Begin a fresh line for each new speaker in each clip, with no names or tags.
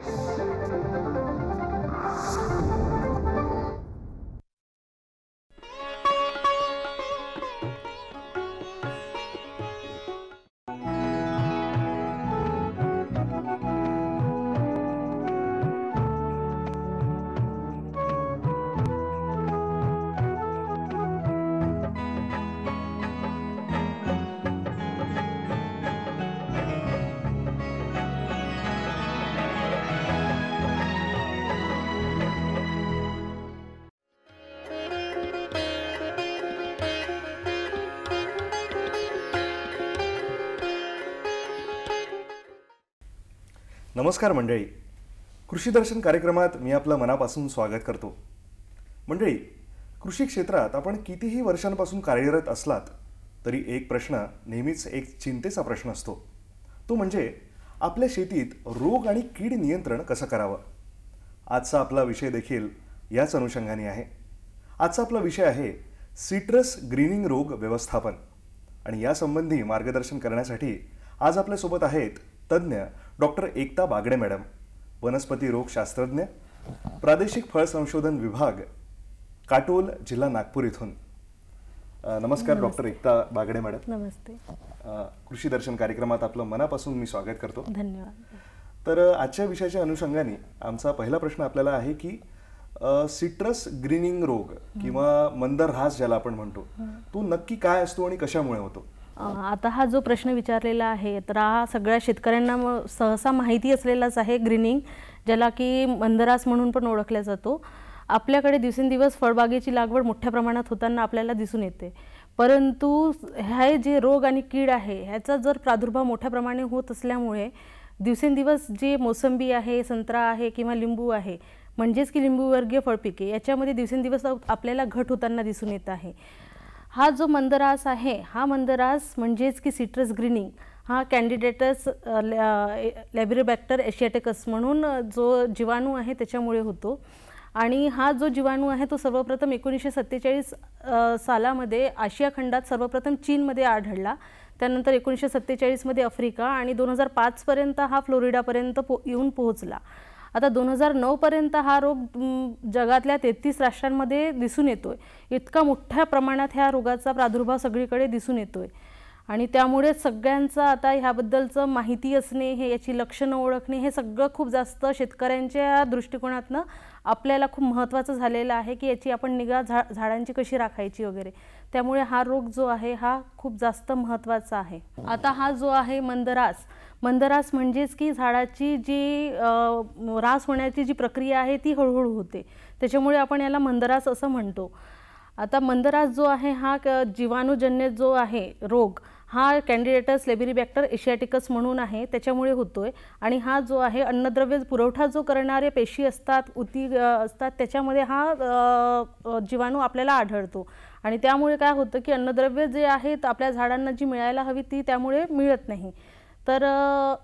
thank you
नमस्कार मंडळी कृषी दर्शन कार्यक्रमात मी आपलं मनापासून स्वागत करतो मंडळी कृषी क्षेत्रात आपण कितीही वर्षांपासून कार्यरत असलात तरी एक प्रश्न नेहमीच एक चिंतेचा प्रश्न असतो तो म्हणजे आपल्या शेतीत रोग आणि कीड नियंत्रण कसं करावं आजचा आपला विषय देखील याच अनुषंगाने आहे आजचा आपला विषय आहे सिट्रस ग्रीनिंग रोग व्यवस्थापन आणि यासंबंधी मार्गदर्शन करण्यासाठी आज आपल्यासोबत आहेत तज्ज्ञ डॉक्टर एकता बागडे मॅडम वनस्पती रोगशास्त्रज्ञ प्रादेशिक फळ संशोधन विभाग काटोल जिल्हा नागपूर इथून नमस्कार डॉक्टर एकता बागडे मॅडम नमस्ते कृषी दर्शन कार्यक्रमात आपलं मनापासून मी स्वागत करतो
धन्यवाद
तर आजच्या विषयाच्या अनुषंगाने आमचा पहिला प्रश्न आपल्याला आहे की सिट्रस ग्रीनिंग रोग किंवा मंदर ऱ्हास ज्याला आपण म्हणतो तो नक्की काय असतो आणि कशामुळे होतो
आता हा जो प्रश्न विचारलेला आहे तर हा सगळ्या शेतकऱ्यांना सहसा माहिती असलेलाच आहे ग्रीनिंग ज्याला की मंदरास म्हणून पण ओळखला जातो आपल्याकडे दिवसेंदिवस फळबागेची लागवड मोठ्या प्रमाणात होताना आपल्याला दिसून येते परंतु हे जे रोग आणि कीड आहे ह्याचा जर प्रादुर्भाव मोठ्या प्रमाणे होत असल्यामुळे दिवसेंदिवस जे मोसंबी आहे संत्रा आहे किंवा लिंबू आहे म्हणजेच की लिंबूवर्गीय फळपिके याच्यामध्ये दिवसेंदिवस आपल्याला घट होताना दिसून येत आहे हा जो मंदरास आहे हा मंदरास म्हणजेच की सिट्रस ग्रीनिंग हा कॅन्डिडेटस लॅब्रिबॅक्टर एशियाटेकस म्हणून जो जीवाणू आहे त्याच्यामुळे होतो आणि हा जो जीवाणू आहे तो सर्वप्रथम एकोणीसशे सत्तेचाळीस सालामध्ये आशिया खंडात सर्वप्रथम चीनमध्ये आढळला त्यानंतर एकोणीसशे सत्तेचाळीसमध्ये आफ्रिका आणि दोन हजार पाचपर्यंत हा फ्लोरिडापर्यंत पो येऊन पोहोचला आता दोन हजार नऊपर्यंत हा रोग जगातल्या तेहतीस राष्ट्रांमध्ये दिसून येतोय इतका मोठ्या प्रमाणात ह्या रोगाचा प्रादुर्भाव सगळीकडे दिसून येतोय आणि त्यामुळे सगळ्यांचं आता ह्याबद्दलचं माहिती असणे हे याची लक्षणं ओळखणे हे सगळं खूप जास्त शेतकऱ्यांच्या दृष्टिकोनातनं आपल्याला खूप महत्त्वाचं झालेलं आहे की याची आपण निगा झा झाडांची कशी राखायची वगैरे त्यामुळे हा रोग जो आहे हा खूप जास्त महत्त्वाचा आहे आता हा जो आहे मंदरास मंदरास म्हणजेच की झाडाची जी रास होण्याची जी प्रक्रिया आहे ती हळूहळू होते त्याच्यामुळे आपण याला मंदरास असं म्हणतो आता मंदरास जो आहे हा जीवाणूजन्य जो आहे रोग हा कॅन्डिडेटस लेबिरीबॅक्टर एशियाटिकस म्हणून आहे त्याच्यामुळे होतो आहे आणि हा जो आहे अन्नद्रव्य पुरवठा जो करणारे पेशी असतात उती असतात त्याच्यामध्ये हा जीवाणू आपल्याला आढळतो आणि त्यामुळे काय होतं की अन्नद्रव्य जे आहेत आपल्या झाडांना जी मिळायला हवी ती त्यामुळे मिळत नाही तर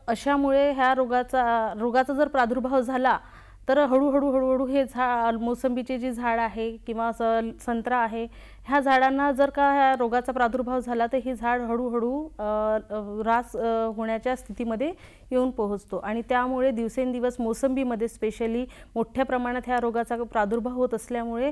अशामुळे ह्या रोगाचा रोगाचा जर प्रादुर्भाव झाला तर हळूहळू हळूहळू हे झा मोसंबीचे जे झाड आहे किंवा स संत्रा आहे ह्या झाडांना जर का ह्या रोगाचा प्रादुर्भाव झाला तर हे झाड हळूहळू रास होण्याच्या स्थितीमध्ये येऊन पोहोचतो आणि त्यामुळे दिवसेंदिवस मोसंबीमध्ये स्पेशली मोठ्या प्रमाणात ह्या रोगाचा प्रादुर्भाव होत असल्यामुळे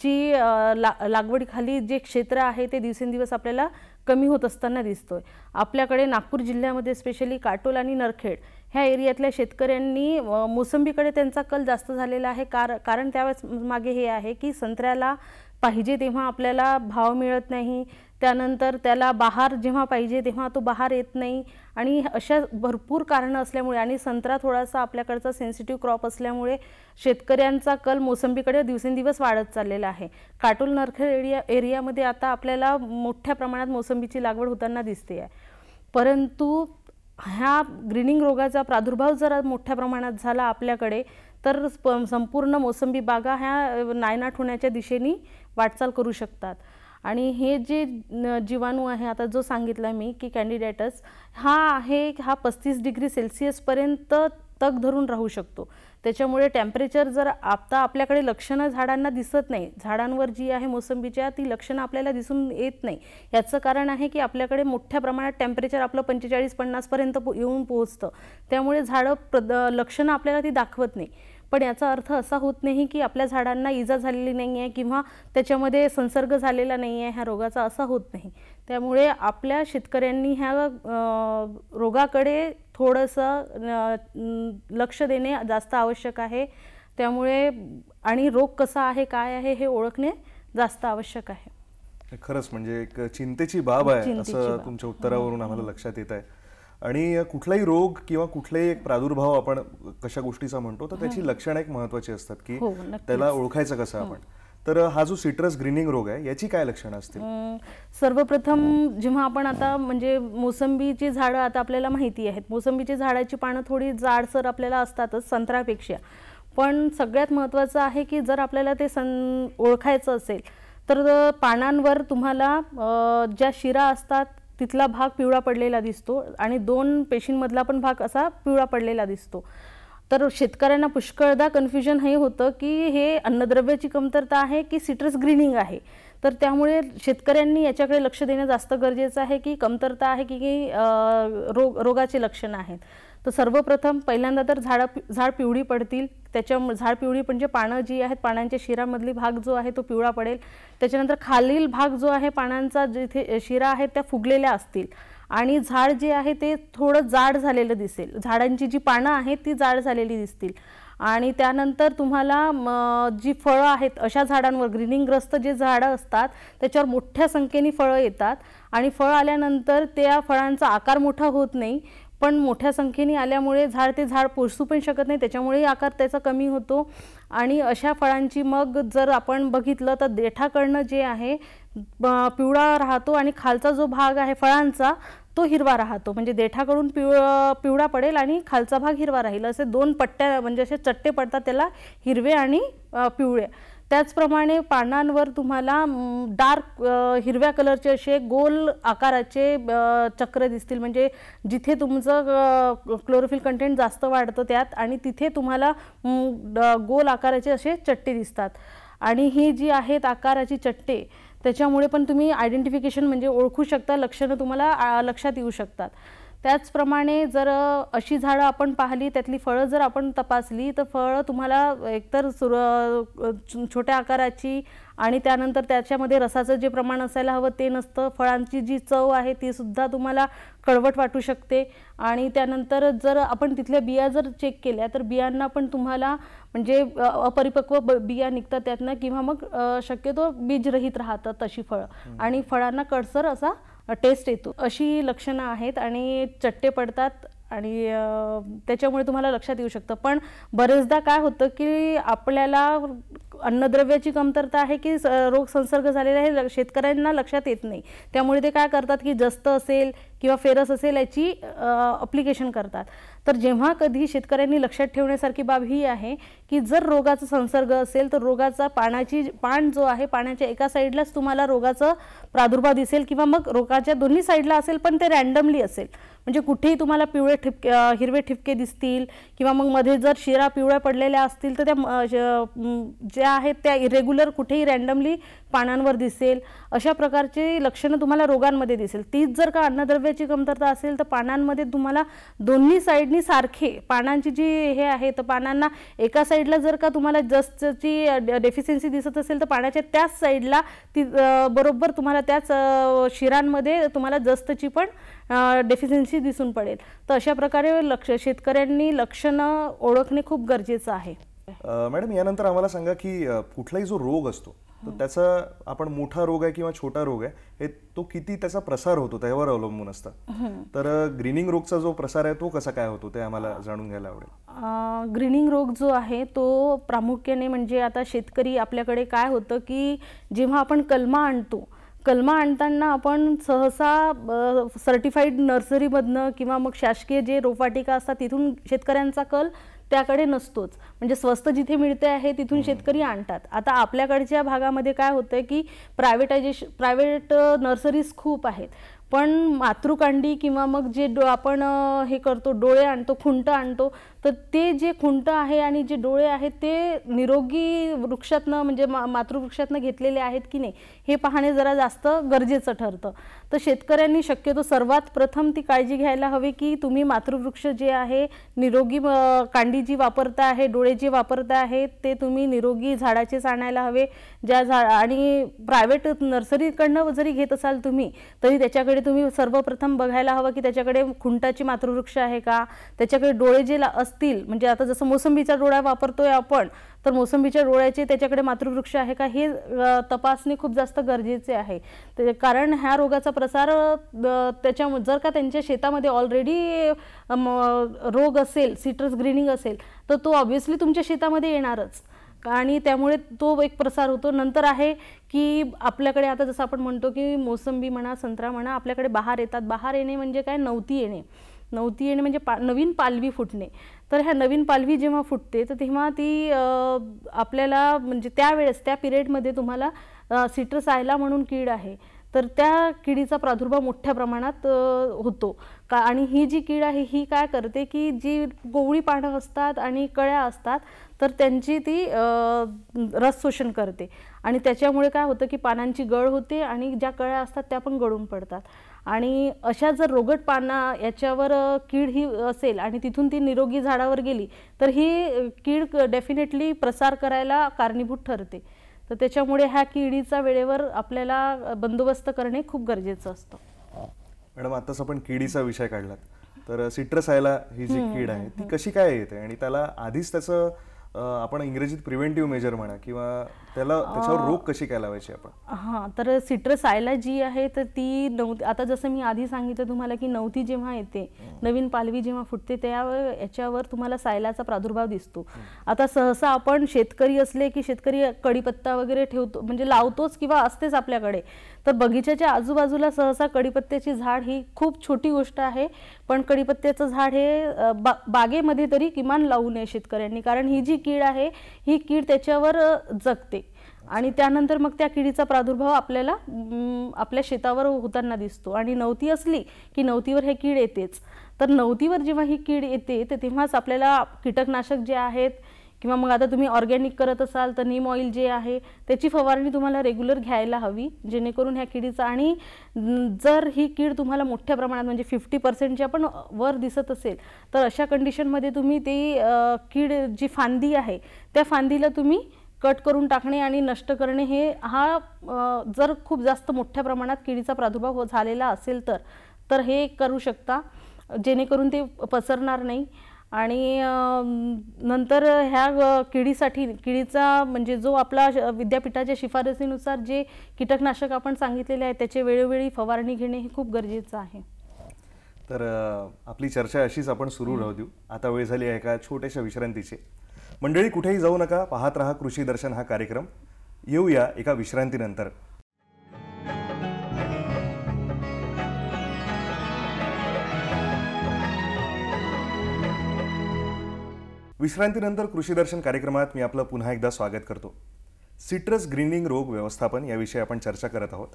जी ला लागवडीखाली जे क्षेत्र आहे ते दिवसेंदिवस आपल्याला कमी होत असताना दिसतोय आपल्याकडे नागपूर जिल्ह्यामध्ये स्पेशली काटोल आणि नरखेड ह्या एरियातल्या शेतकऱ्यांनी मोसंबीकडे त्यांचा कल जास्त झालेला आहे कार कारण त्यावेळेस मागे हे आहे की संत्र्याला पाहिजे तेव्हा आपल्याला भाव मिळत नाही त्यानंतर त्याला बहार जेव्हा पाहिजे तेव्हा तो बहार येत नाही आणि अशा भरपूर कारणं असल्यामुळे आणि संत्रा थोडासा आपल्याकडचा सेन्सिटिव्ह क्रॉप असल्यामुळे शेतकऱ्यांचा कल मोसंबीकडे दिवसेंदिवस वाढत चाललेला आहे काटोल नरखेड एरिया एरियामध्ये आता आपल्याला मोठ्या प्रमाणात मोसंबीची लागवड होताना दिसते आहे परंतु ह्या ग्रीनिंग रोगाचा प्रादुर्भाव जर मोठ्या प्रमाणात झाला आपल्याकडे तर संपूर्ण मोसंबी बागा ह्या नायनाट होण्याच्या दिशेने वाटचाल करू शकतात आणि हे जे जीवाणू आहे आता जो सांगितला मी की कॅन्डिडेटस हा आहे हा पस्तीस डिग्री सेल्सिअसपर्यंत तग धरून राहू शकतो त्याच्यामुळे टेम्परेचर जर आता आपल्याकडे लक्षणं झाडांना दिसत नाही झाडांवर जी आहे मोसंबीच्या ती लक्षणं आपल्याला दिसून येत नाही याचं कारण आहे की आपल्याकडे मोठ्या प्रमाणात टेम्परेचर आपलं पंचेचाळीस पन्नासपर्यंत पो येऊन पोहोचतं त्यामुळे झाडं प्र लक्षणं आपल्याला ती दाखवत नाही पण याचा अर्थ असा होत नाही की आपल्या झाडांना इजा झालेली नाही आहे किंवा त्याच्यामध्ये संसर्ग झालेला नाही आहे ह्या रोगाचा असा होत नाही त्यामुळे आपल्या शेतकऱ्यांनी ह्या रोगाकडे थोडंसं लक्ष देणे जास्त आवश्यक आहे त्यामुळे आणि रोग कसा आहे काय आहे हे ओळखणे जास्त आवश्यक आहे
खरंच म्हणजे एक चिंतेची बाब आहे असं तुमच्या उत्तरावरून हो. आम्हाला लक्षात येत आहे आणि कुठलाही रोग किंवा कुठलाही एक प्रादुर्भाव आपण कशा गोष्टीचा म्हणतो तर त्याची लक्षणं एक महत्वाची असतात की हो, त्याला ओळखायचं कसं आपण तर हा जो सिट्रस ग्रीनिंग रोग आहे याची काय लक्षणं असतील
सर्वप्रथम जेव्हा आपण आता म्हणजे मोसंबीची झाडं आता आपल्याला माहिती आहेत मोसंबीची झाडाची पानं थोडी जाडसर आपल्याला असतातच संत्रापेक्षा पण सगळ्यात महत्त्वाचं आहे की जर आपल्याला ते सं ओळखायचं असेल तर पानांवर तुम्हाला ज्या शिरा असतात तिथला भाग पिवळा पडलेला दिसतो आणि दोन पेशींमधला पण भाग असा पिवळा पडलेला दिसतो तर शेतकऱ्यांना पुष्कळदा कन्फ्युजन हे होतं की हे अन्नद्रव्याची कमतरता आहे की सिट्रस ग्रीनिंग आहे तर त्यामुळे शेतकऱ्यांनी याच्याकडे लक्ष देणं जास्त गरजेचं आहे की कमतरता आहे की रोग रोगाचे लक्षणं आहेत तर सर्वप्रथम पहिल्यांदा तर झाडं झाड पिवळी पडतील त्याच्या झाड पिवळी म्हणजे पानं जी आहेत पानांच्या शिरामधली भाग जो आहे तो पिवळा पडेल त्याच्यानंतर खालील भाग जो आहे पानांचा जिथे शिरा आहे त्या फुगलेल्या असतील आणि झाड जे आहे ते थोडं जाड झालेलं दिसेल झाडांची जी पानं आहेत ती जाड झालेली दिसतील आणि त्यानंतर तुम्हाला जी फळं आहेत अशा झाडांवर ग्रीनिंगग्रस्त जे झाडं असतात त्याच्यावर मोठ्या संख्येने फळं येतात आणि फळं आल्यानंतर त्या फळांचा आकार मोठा होत नाही पण मोठ्या संख्येने आल्यामुळे झाड ते झाड पोसू पण शकत नाही त्याच्यामुळे आकार त्याचा कमी होतो आणि अशा फळांची मग जर आपण बघितलं तर देठाकडनं जे आहे पिवळा राहतो आणि खालचा जो भाग आहे फळांचा तो हिरवा राहतो म्हणजे देठाकडून पिव पिवळा पडेल आणि खालचा भाग हिरवा राहील असे दोन पट्ट्या म्हणजे असे चट्टे पडतात त्याला हिरवे आणि पिवळे त्याचप्रमाणे पानांवर तुम्हाला डार्क हिरव्या कलरचे असे गोल आकाराचे चक्र दिसतील म्हणजे जिथे तुमचं क्लोरोफिल कंटेंट जास्त वाढतं त्यात आणि तिथे तुम्हाला गोल आकाराचे असे चट्टे दिसतात आणि ही जी आहेत आकाराची चट्टे त्याच्यामुळे पण तुम्ही आयडेंटिफिकेशन म्हणजे ओळखू शकता लक्षणं तुम्हाला लक्षात येऊ शकतात त्याचप्रमाणे जर अशी झाडं आपण पाहिली त्यातली फळं जर आपण तपासली तर फळं तुम्हाला एकतर सुर छोट्या आकाराची आणि त्यानंतर त्याच्यामध्ये रसाचं जे प्रमाण असायला हवं ते नसतं फळांची जी चव आहे ती सुद्धा तुम्हाला कळवट वाटू शकते आणि त्यानंतर जर आपण तिथल्या बिया जर चेक केल्या तर बियांना पण तुम्हाला म्हणजे अपरिपक्व बिया निघतात त्यातनं किंवा मग शक्यतो बीजरहित राहतात तशी फळं आणि फळांना कडसर असा टेस्ट येतो अशी लक्षणं आहेत आणि चट्टे पडतात आणि त्याच्यामुळे तुम्हाला लक्षात येऊ शकतं पण बरेचदा काय होतं की आपल्याला अन्नद्रव्याची कमतरता आहे की रोग संसर्ग झालेला आहे शेतकऱ्यांना लक्षात येत नाही त्यामुळे ते काय करतात की जस्त असेल किंवा फेरस असेल याची अप्लिकेशन करतात तर जेव्हा कधी शेतकऱ्यांनी लक्षात ठेवण्यासारखी बाब ही आहे की जर रोगाचा संसर्ग असेल तर रोगाचा पाण्याची पाण जो आहे पाण्याच्या एका साईडलाच तुम्हाला रोगाचा प्रादुर्भाव दिसेल किंवा मग रोगाच्या दोन्ही साईडला असेल पण ते रँडमली असेल म्हणजे कुठेही तुम्हाला पिवळे ठिपके हिरवे ठिपके दिसतील किंवा मग मध्ये जर शिरा पिवळ्या पडलेल्या असतील तर त्या ज्या आहेत त्या इरेग्युलर कुठेही रँडमली पानांवर दिसेल अशा प्रकारची लक्षणं तुम्हाला रोगांमध्ये दिसेल तीच जर का अन्नद्रव्याची कमतरता असेल तर पानांमध्ये तुम्हाला दोन्ही साईडनी सारखे पानांची जी हे आहे तर पानांना एका साईडला जर का तुम्हाला जस्तची डेफिशियन्सी दिसत असेल तर पाण्याच्या त्याच साईडला ती बरोबर तुम्हाला त्याच शिरांमध्ये तुम्हाला जस्तची पण डेफिशियन्सी दिसून पडेल तर अशा प्रकारे लक्ष शेतकऱ्यांनी लक्षणं ओळखणे खूप गरजेचं आहे
मॅडम यानंतर आम्हाला सांगा की कुठलाही जो रोग असतो तर त्याचा आपण मोठा रोग आहे किंवा छोटा रोग आहे हे तो किती त्याचा प्रसार होतो त्यावर अवलंबून असतं तर ग्रीनिंग रोगचा जो प्रसार आहे तो कसा काय होतो ते आम्हाला जाणून घ्यायला
आवडेल ग्रीनिंग रोग जो आहे तो प्रामुख्याने म्हणजे आता शेतकरी आपल्याकडे काय होतं की जेव्हा आपण कलमा आणतो कलमा आणताना आपण सहसा सर्टिफाईड नर्सरीमधनं किंवा मग शासकीय जे रोपाटिका असतात तिथून शेतकऱ्यांचा कल त्याकडे नसतोच म्हणजे स्वस्त जिथे मिळते आहे तिथून शेतकरी आणतात आता आपल्याकडच्या भागामध्ये काय होतं की प्रायव्हेटायझेशन प्रायव्हेट नर्सरीज खूप आहेत पण मातृकांडी किंवा मग जे डो आपण हे करतो डोळे आणतो खुंट आणतो तर ते जे खुंट आहे आणि जे डोळे आहेत ते निरोगी वृक्षातनं म्हणजे मा मातृवृक्षातनं घेतलेले आहेत की नाही हे पाहणे जरा जास्त गरजेचं ठरतं तर शेतकऱ्यांनी शक्यतो सर्वात प्रथम ती काळजी घ्यायला हवी की तुम्ही मातृवृक्ष जे आहे निरोगी कांडी जी वापरता आहे डोळे जे वापरता आहे ते तुम्ही निरोगी झाडाचेच आणायला हवे ज्या झा आणि प्रायव्हेट नर्सरीकडनं जरी घेत असाल तुम्ही तरी त्याच्याकडे तुम्ही सर्वप्रथम बघायला हवं की त्याच्याकडे खुंटाची मातृवृक्ष आहे का त्याच्याकडे डोळे जे असतील म्हणजे आता जसं मोसंबीचा डोळा वापरतोय आपण तर मोसंबीच्या डोळ्याचे त्याच्याकडे मातृवृक्ष आहे का हे तपासणे खूप जास्त गरजेचे आहे कारण ह्या रोगाचा प्रसार त्याच्या जर का त्यांच्या शेतामध्ये ऑलरेडी रोग असेल सिट्रस ग्रीनिंग असेल तर तो ऑब्व्हियसली तुमच्या शेतामध्ये येणारच आणि त्यामुळे तो एक प्रसार होतो नंतर आहे की आपल्याकडे आता जसं आपण म्हणतो की मोसंबी म्हणा संत्रा म्हणा आपल्याकडे बहार येतात बहार येणे म्हणजे काय नवती येणे नवती येणे म्हणजे पा नवीन पालवी फुटणे तर ह्या नवीन पालवी जेव्हा फुटते तर तेव्हा ती आपल्याला म्हणजे त्यावेळेस त्या पिरियडमध्ये तुम्हाला सिट्रस आयला म्हणून कीड आहे तर त्या किडीचा प्रादुर्भाव मोठ्या प्रमाणात होतो का आणि ही जी कीड आहे ही काय करते की जी गोवळी पानं असतात आणि कळ्या असतात तर त्यांची ती रस शोषण करते आणि त्याच्यामुळे काय होतं की पानांची गळ होते आणि ज्या कळ्या असतात त्या पण गळून पडतात आणि अशा जर रोगट पाना याच्यावर कीड ही असेल आणि तिथून ती निरोगी झाडावर गेली तर ही कीड डेफिनेटली प्रसार करायला कारणीभूत ठरते तर त्याच्यामुळे ह्या किडीचा वेळेवर आपल्याला बंदोबस्त करणे खूप गरजेचं असतं
मॅडम आताच आपण किडीचा विषय काढला तर सिट्रसायला ही जी कीड आहे ती कशी काय येते आणि त्याला आधीच त्याचं आपण इंग्रजीत प्रिव्हेंटिव्ह मेजर म्हणा किंवा त्याला त्याच्यावर रोग कशी काय लावायची आपण
हां तर सिट्रस आयला जी आहे तर ती नऊ आता जसं मी आधी सांगितलं तुम्हाला की नवती जेव्हा येते नवीन पालवी जेव्हा फुटते त्या याच्यावर तुम्हाला सायलाचा प्रादुर्भाव दिसतो आता सहसा आपण शेतकरी असले की शेतकरी कडीपत्ता वगैरे ठेवतो म्हणजे लावतोच किंवा असतेच आपल्याकडे तर बगीच्याच्या आजूबाजूला सहसा कडीपत्त्याची झाड ही खूप छोटी गोष्ट आहे पण कडीपत्त्याचं झाड हे बा बागेमध्ये तरी किमान लावू नये शेतकऱ्यांनी कारण ही जी कीड आहे ही कीड त्याच्यावर जगते आणि त्यानंतर मग त्या किडीचा प्रादुर्भाव आपल्याला आपल्या शेतावर होताना दिसतो आणि नवती असली की नवतीवर हे कीड येतेच तर नवतीवर जेव्हा ही कीड येते तर तेव्हाच आपल्याला कीटकनाशक जे आहेत किंवा मग आता तुम्ही ऑर्गॅनिक करत असाल तर नीम ऑइल जे आहे त्याची फवारणी तुम्हाला रेग्युलर घ्यायला हवी जेणेकरून ह्या किडीचा आणि जर ही कीड तुम्हाला मोठ्या प्रमाणात म्हणजे फिफ्टी पर्सेंटच्या पण वर दिसत असेल तर अशा कंडिशनमध्ये तुम्ही ती कीड जी फांदी आहे त्या फांदीला तुम्ही कट करून टाकणे आणि नष्ट करणे हे हा जर खूप जास्त मोठ्या प्रमाणात किडीचा प्रादुर्भाव झालेला असेल तर तर हे करू शकता जेणेकरून ते पसरणार नाही आणि नंतर ह्या किडीसाठी किडीचा म्हणजे जो आपला विद्यापीठाच्या शिफारसीनुसार जे कीटकनाशक आपण सांगितलेले आहे त्याचे वेळोवेळी फवारणी घेणे हे खूप गरजेचं आहे
तर आपली चर्चा अशीच आपण सुरू राहू देऊ आता वेळ झाली आहे एका छोट्याशा विश्रांतीचे मंडळी कुठेही जाऊ नका पाहत रहा कृषी दर्शन हा कार्यक्रम येऊया एका विश्रांतीनंतर विश्रांतीनंतर कृषी दर्शन कार्यक्रमात मी आपलं पुन्हा एकदा स्वागत करतो सिट्रस ग्रीनिंग रोग व्यवस्थापन याविषयी आपण चर्चा करत आहोत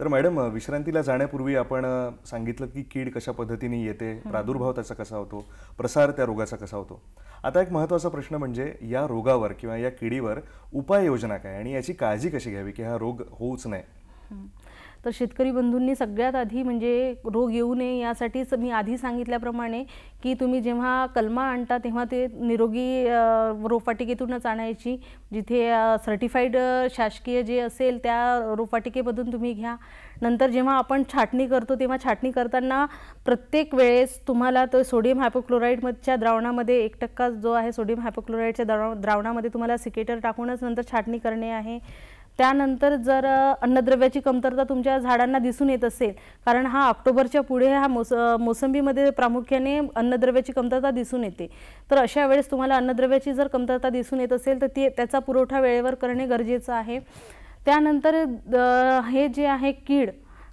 तर मॅडम विश्रांतीला जाण्यापूर्वी आपण सांगितलं की कीड कशा पद्धतीने येते प्रादुर्भाव त्याचा कसा होतो प्रसार त्या रोगाचा कसा होतो आता एक महत्त्वाचा प्रश्न म्हणजे या रोगावर किंवा या किडीवर उपाययोजना काय आणि याची काळजी कशी घ्यावी की हा रोग होऊच नाही
तर शेतकरी बंधूंनी सगळ्यात आधी म्हणजे रोग येऊ नये यासाठीच मी आधी सांगितल्याप्रमाणे की तुम्ही जेव्हा कलमा आणता तेव्हा ते निरोगी रोपवाटिकेतूनच आणायची जिथे सर्टिफाईड शासकीय जे असेल त्या रोपवाटिकेमधून तुम्ही घ्या नंतर जेव्हा आपण छाटणी करतो तेव्हा छाटणी करताना प्रत्येक वेळेस तुम्हाला तो सोडियम हायपोक्लोराईडमधच्या द्रावणामध्ये एक टक्का जो आहे सोडियम हायपोक्लोराईडच्या द्राव द्रावणामध्ये तुम्हाला सिकेटर टाकूनच नंतर छाटणी करणे आहे त्यानंतर जर अन्नद्रव्याची कमतरता तुमच्या झाडांना दिसून येत असेल कारण हा ऑक्टोबरच्या पुढे हा मोस मोसंबीमध्ये प्रामुख्याने अन्नद्रव्याची कमतरता दिसून येते तर अशा वेळेस तुम्हाला अन्नद्रव्याची जर कमतरता दिसून येत असेल तर ते त्याचा पुरवठा वेळेवर करणे गरजेचं आहे त्यानंतर हे जे आहे कीड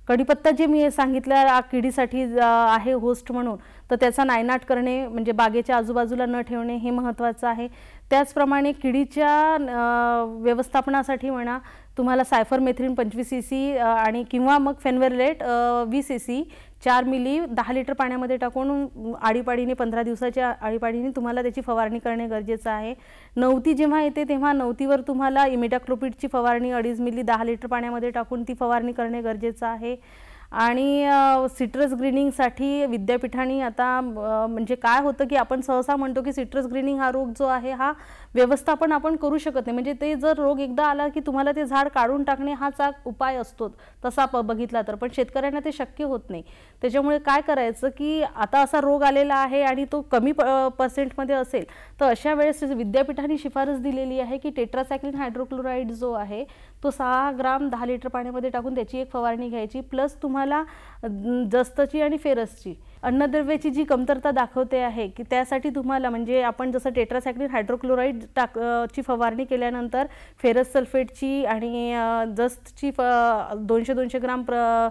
कढीपत्ता जे मी सांगितलं किडीसाठी आहे होस्ट म्हणून तर त्याचा नायनाट करणे म्हणजे बागेच्या आजूबाजूला न ठेवणे हे महत्त्वाचं आहे त्याचप्रमाणे किडीच्या व्यवस्थापनासाठी म्हणा तुम्हाला सायफर मेथ्रीन पंचवीस सी सी आणि किंवा मग फेनवेरलेट वीस ए सी चार मिली दहा लिटर पाण्यामध्ये टाकून आळीपाडीने पंधरा दिवसाच्या आळीपाडीने तुम्हाला त्याची फवारणी करणे गरजेचं आहे नवती जेव्हा येते तेव्हा नवतीवर तुम्हाला इमिडाक्लोपिडची फवारणी अडीच मिली दहा लिटर पाण्यामध्ये टाकून ती फवारणी करणे गरजेचं आहे आणि सिट्रस ग्रीनिंगसाठी विद्यापीठाने आता म्हणजे काय होतं की आपण सहसा म्हणतो की सिट्रस ग्रीनिंग हा रोग जो आहे हा व्यवस्थापन आपण करू शकत नाही म्हणजे ते जर रोग एकदा आला की तुम्हाला ते झाड काढून टाकणे हाच उपाय असतो तसा बघितला तर पण शेतकऱ्यांना ते शक्य होत नाही त्याच्यामुळे काय करायचं की आता असा रोग आलेला आहे आणि तो कमी प पर्सेंटमध्ये असेल तर अशा वेळेस विद्यापीठाने शिफारस दिलेली आहे की टेट्रासायक्लिन हायड्रोक्लोराईड जो आहे तो सहा ग्राम दहा लिटर पाण्यामध्ये टाकून त्याची एक फवारणी घ्यायची प्लस तुम्हाला जस्तची आणि फेरसची अन्नद्रव्याची जी कमतरता दाखवते आहे की त्यासाठी तुम्हाला म्हणजे आपण जसं टेट्रासॅक्लिन हायड्रोक्लोराईड टाक ची फवारणी केल्यानंतर फेरस सल्फेटची आणि जस्तची फ दोनशे दोनशे ग्राम प्र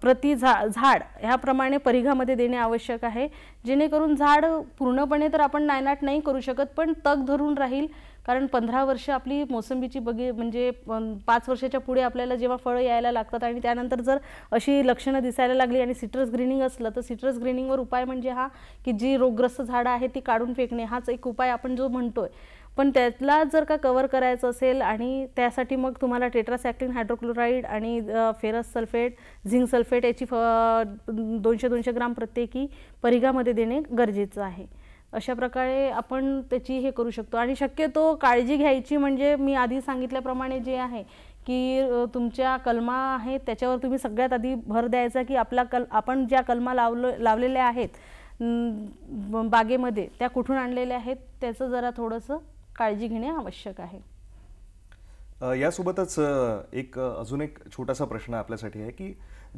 प्रति झा झाड ह्याप्रमाणे परिघामध्ये देणे आवश्यक आहे जेणेकरून झाड पूर्णपणे तर आपण नायनाट नाही करू शकत पण तग धरून राहील कारण पंधरा वर्ष आपली मोसंबीची बगी म्हणजे पाच वर्षाच्या पुढे आपल्याला जेव्हा फळं यायला लागतात आणि त्यानंतर जर अशी लक्षणं दिसायला लागली आणि सिट्रस ग्रीनिंग असलं तर सिट्रस ग्रीनिंगवर उपाय म्हणजे हा की जी रोगग्रस्त झाडं आहे ती काढून फेकणे हाच एक उपाय आपण जो म्हणतो पण त्यातला जर का कवर करायचं असेल आणि त्यासाठी मग तुम्हाला टेट्रासॅक्टिन हायड्रोक्लोराईड आणि फेरस सल्फेट झिंक सल्फेट याची फ दोनशे दोनशे ग्राम प्रत्येकी परिघामध्ये देणे गरजेचं आहे अशा प्रकारे आपण त्याची हे करू शकतो आणि शक्यतो काळजी घ्यायची म्हणजे मी आधी सांगितल्याप्रमाणे जे आहे की तुमच्या कलमा आहेत त्याच्यावर तुम्ही सगळ्यात आधी भर द्यायचा की आपला कल आपण ज्या कलमा लावलं लावलेल्या आहेत बागेमध्ये त्या कुठून आणलेल्या आहेत त्याचं जरा थोडंसं काळजी घेणे आवश्यक आहे
यासोबतच एक अजून एक छोटासा प्रश्न आपल्यासाठी आहे की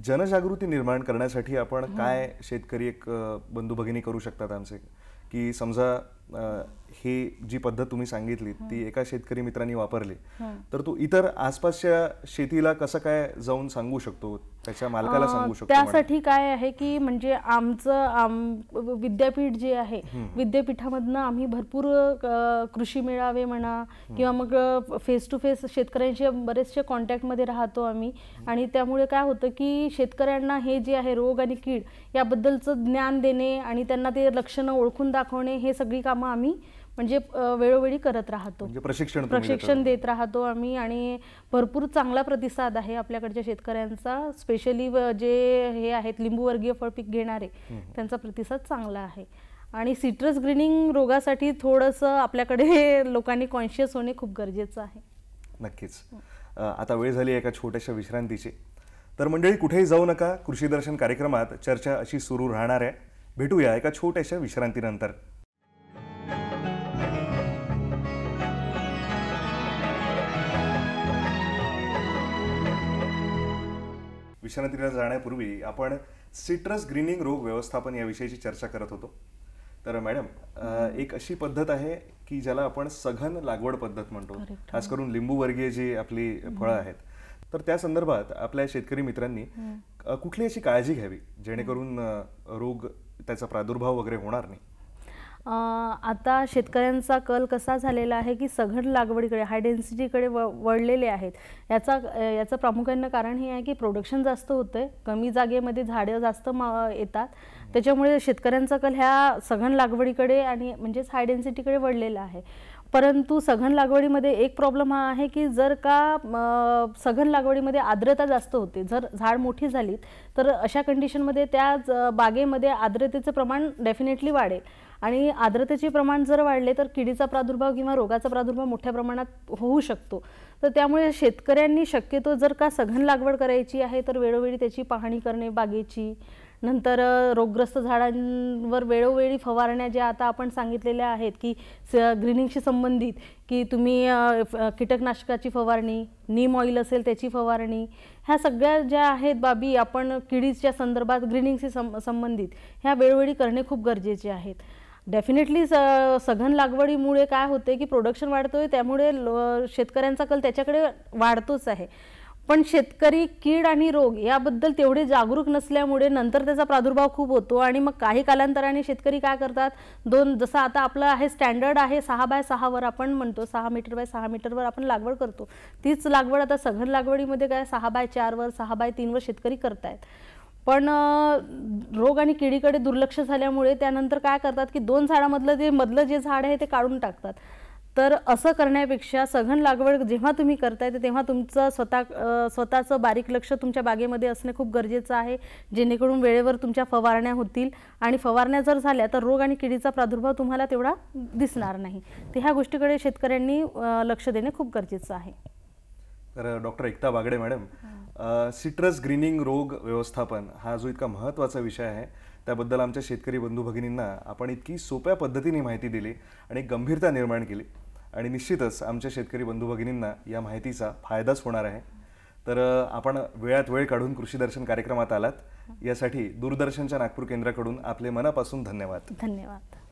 जनजागृती निर्माण करण्यासाठी आपण काय शेतकरी एक बंधू भगिनी करू शकतात आमचे की समजा हे जी पद्धत तुम्ही सांगितली ती एका शेतकरी मित्रांनी वापरली तर तू इतर आसपासच्या शेतीला कसं काय जाऊन सांगू शकतो त्याच्या मालकाला सांगू शकतो त्यासाठी
काय आहे की म्हणजे आमचं आम विद्यापीठ जे आहे विद्यापीठामधनं आम्ही भरपूर कृषी मेळावे म्हणा किंवा मग फेस टू फेस शेतकऱ्यांशी बरेचशा कॉन्टॅक्टमध्ये राहतो आम्ही आणि त्यामुळे काय होतं की शेतकऱ्यांना हे जे आहे रोग आणि कीड याबद्दलचं ज्ञान देणे आणि त्यांना ते लक्षणं ओळखून दाखवणे हे सगळी कामं आम्ही म्हणजे वेळोवेळी करत राहतो म्हणजे
प्रशिक्षण प्रशिक्षण देत
राहतो आम्ही आणि भरपूर चांगला प्रतिसाद आहे आपल्याकडच्या शेतकऱ्यांचा स्पेशली जे हे आहेत लिंबूवर्गीय फळ फळपीक घेणारे त्यांचा प्रतिसाद चांगला आहे आणि सिट्रस ग्रीनिंग रोगासाठी थोडंसं आपल्याकडे लोकांनी कॉन्शियस होणे खूप गरजेचं आहे
नक्कीच आता वेळ झाली एका छोट्याशा विश्रांतीची तर मंडळी कुठेही जाऊ नका कृषी दर्शन कार्यक्रमात चर्चा अशी सुरू राहणार आहे भेटूया एका छोट्याशा विश्रांतीनंतर विश्रांतीला जाण्यापूर्वी आपण सिट्रस ग्रीनिंग रोग व्यवस्थापन याविषयीची चर्चा करत होतो तर मॅडम एक अशी पद्धत आहे की ज्याला आपण सघन लागवड पद्धत म्हणतो हो. खास करून लिंबूवर्गीय जी आपली फळं आहेत तर त्या संदर्भात आपल्या शेतकरी मित्रांनी कुठली अशी काळजी घ्यावी जेणेकरून रोग त्याचा प्रादुर्भाव वगैरे होणार नाही
आता शेतकऱ्यांचा कल कसा झालेला आहे की सघन लागवडीकडे हाय डेन्सिटीकडे व वळलेले आहेत याचा याचं प्रामुख्यानं कारण हे आहे की प्रोडक्शन जास्त होतं आहे कमी जागेमध्ये झाडं जास्त मा येतात त्याच्यामुळे शेतकऱ्यांचा कल ह्या सघन लागवडीकडे आणि म्हणजेच हाय डेन्सिटीकडे वळलेला आहे परंतु सघन लागवडीमध्ये एक प्रॉब्लेम हा आहे की जर का सघन लागवडीमध्ये आर्द्रता जास्त होते जर झाड मोठी झाली तर अशा कंडिशनमध्ये त्या बागेमध्ये आर्द्रतेचं प्रमाण डेफिनेटली वाढेल आणि आर्द्रतेचे प्रमाण जर वाढले तर किडीचा प्रादुर्भाव किंवा रोगाचा प्रादुर्भाव मोठ्या प्रमाणात होऊ शकतो तर त्यामुळे शेतकऱ्यांनी शक्यतो जर का सघन लागवड करायची आहे तर वेळोवेळी त्याची पाहणी करणे बागेची नंतर रोगग्रस्त झाडांवर वेळोवेळी फवारण्या ज्या आता आपण सांगितलेल्या आहेत की स ग्रीनिंगशी संबंधित की तुम्ही कीटकनाशकाची फवारणी नीम ऑइल असेल त्याची फवारणी ह्या सगळ्या ज्या आहेत बाबी आपण किडीच्या संदर्भात ग्रीनिंगशी संबंधित ह्या वेळोवेळी करणे खूप गरजेचे आहेत डेफिनेटली स सघन लागवडीमुळे काय होते की प्रोडक्शन वाढतोय त्यामुळे शेतकऱ्यांचा कल त्याच्याकडे वाढतोच आहे पण शेतकरी कीड आणि रोग याबद्दल तेवढे जागरूक नसल्यामुळे नंतर त्याचा प्रादुर्भाव खूप होतो आणि मग काही कालांतराने शेतकरी काय करतात दोन जसं आता आपलं आहे स्टँडर्ड आहे सहा बाय सहावर आपण म्हणतो सहा मीटर बाय सहा मीटरवर आपण लागवड करतो तीच लागवड आता सघन लागवडीमध्ये काय सहा बाय चारवर सहा बाय तीनवर शेतकरी करतायत पण रोग आणि किडीकडे दुर्लक्ष झाल्यामुळे त्यानंतर काय करतात की दोन झाडामधलं जे मधलं जे झाड आहे ते काढून टाकतात तर असं करण्यापेक्षा सघन लागवड जेव्हा तुम्ही करताय तेव्हा तुमचं स्वतः स्वतःचं बारीक लक्ष तुमच्या बागेमध्ये असणे खूप गरजेचं आहे जेणेकरून वेळेवर तुमच्या फवारण्या होतील आणि फवारण्या जर झाल्या तर रोग आणि किडीचा प्रादुर्भाव तुम्हाला तेवढा दिसणार नाही तर ह्या गोष्टीकडे शेतकऱ्यांनी लक्ष देणे खूप गरजेचं आहे
तर doctor Ekta Bagde madam citrus greening रोग व्यवस्थापन हा जो इतका महत्त्वाचा विषय आहे त्याबद्दल आमच्या शेतकरी बंधू भगिनींना आपण इतकी सोप्या पद्धतीने माहिती दिली आणि गंभीरता निर्माण केली आणि निश्चितच आमच्या शेतकरी बंधू भगिनींना या माहितीचा फायदाच होणार आहे तर आपण वेळात वेळ काढून कृषी दर्शन कार्यक्रमात आलात यासाठी दूरदर्शनच्या नागपूर केंद्राकडून आपले मनापासून धन्यवाद
धन्यवाद